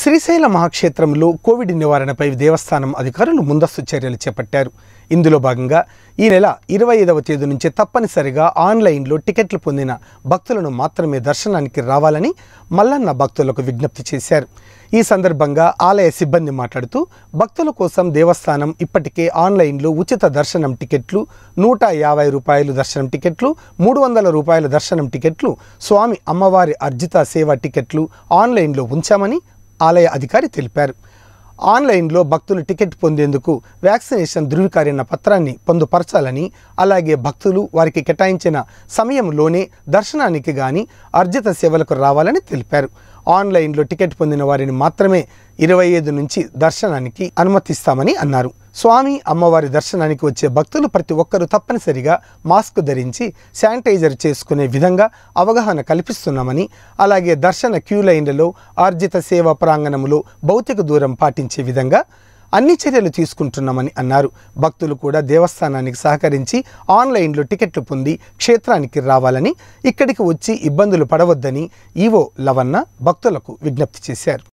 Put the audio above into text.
Srisaila మహాక్షేత్రంలో Covid నివారణపై దేవస్థానం అధికారులు ముందస్తు చర్యలు చేపట్టారు ఇందులో భాగంగా ఈ నెల ఇరవై ఐదవ తేదీ నుంచి తప్పనిసరిగా ఆన్లైన్లో టికెట్లు పొందిన భక్తులను మాత్రమే దర్శనానికి రావాలని మల్లన్న భక్తులకు విజ్ఞప్తి చేశారు ఈ సందర్భంగా ఆలయ సిబ్బంది మాట్లాడుతూ భక్తుల కోసం దేవస్థానం ఇప్పటికే ఆన్లైన్లో ఉచిత దర్శనం టికెట్లు నూట యాభై రూపాయలు దర్శనం టికెట్లు మూడు వందల రూపాయల దర్శనం టికెట్లు స్వామి అమ్మవారి అర్జిత సేవ టికెట్లు ఆన్లైన్లో ఉంచామని ఆలయ అధికారి తెలిపారు ఆన్లైన్లో భక్తులు టికెట్ పొందేందుకు వ్యాక్సినేషన్ ధృవీకరణ పత్రాన్ని పొందుపరచాలని అలాగే భక్తులు వారికి కేటాయించిన సమయంలోనే దర్శనానికి గాని అర్జిత సేవలకు రావాలని తెలిపారు ఆన్లైన్లో టికెట్ పొందిన వారిని మాత్రమే ఇరవై ఐదు నుంచి దర్శనానికి అనుమతిస్తామని అన్నారు స్వామి అమ్మవారి దర్శనానికి వచ్చే భక్తులు ప్రతి ఒక్కరూ తప్పనిసరిగా మాస్క్ ధరించి శానిటైజర్ చేసుకునే విధంగా అవగాహన కల్పిస్తున్నామని అలాగే దర్శన క్యూ లైన్లలో ఆర్జిత సేవా ప్రాంగణంలో భౌతిక దూరం పాటించే విధంగా అన్ని చర్యలు తీసుకుంటున్నామని అన్నారు భక్తులు కూడా దేవస్థానానికి సహకరించి ఆన్లైన్లో టికెట్లు పొంది క్షేత్రానికి రావాలని ఇక్కడికి వచ్చి ఇబ్బందులు పడవద్దని ఈవో లవన్న భక్తులకు విజ్ఞప్తి చేశారు